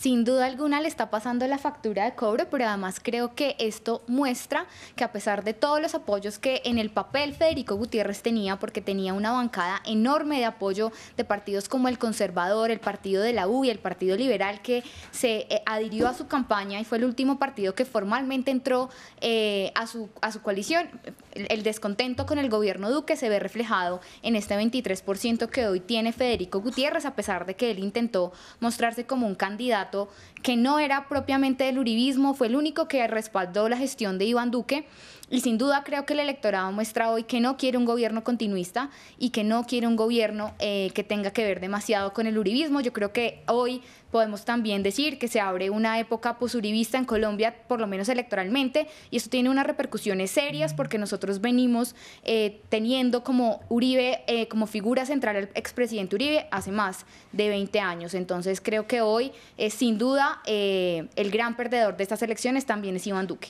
sin duda alguna le está pasando la factura de cobro, pero además creo que esto muestra que a pesar de todos los apoyos que en el papel Federico Gutiérrez tenía, porque tenía una bancada enorme de apoyo de partidos como el Conservador, el Partido de la U y el Partido Liberal, que se eh, adhirió a su campaña y fue el último partido que formalmente entró eh, a, su, a su coalición, el descontento con el gobierno Duque se ve reflejado en este 23% que hoy tiene Federico Gutiérrez, a pesar de que él intentó mostrarse como un candidato que no era propiamente del uribismo, fue el único que respaldó la gestión de Iván Duque. Y sin duda creo que el electorado muestra hoy que no quiere un gobierno continuista y que no quiere un gobierno eh, que tenga que ver demasiado con el uribismo. Yo creo que hoy podemos también decir que se abre una época posuribista en Colombia, por lo menos electoralmente, y eso tiene unas repercusiones serias porque nosotros nosotros venimos eh, teniendo como Uribe, eh, como figura central el expresidente Uribe hace más de 20 años. Entonces creo que hoy, es eh, sin duda, el gran perdedor de estas elecciones también es Iván Duque.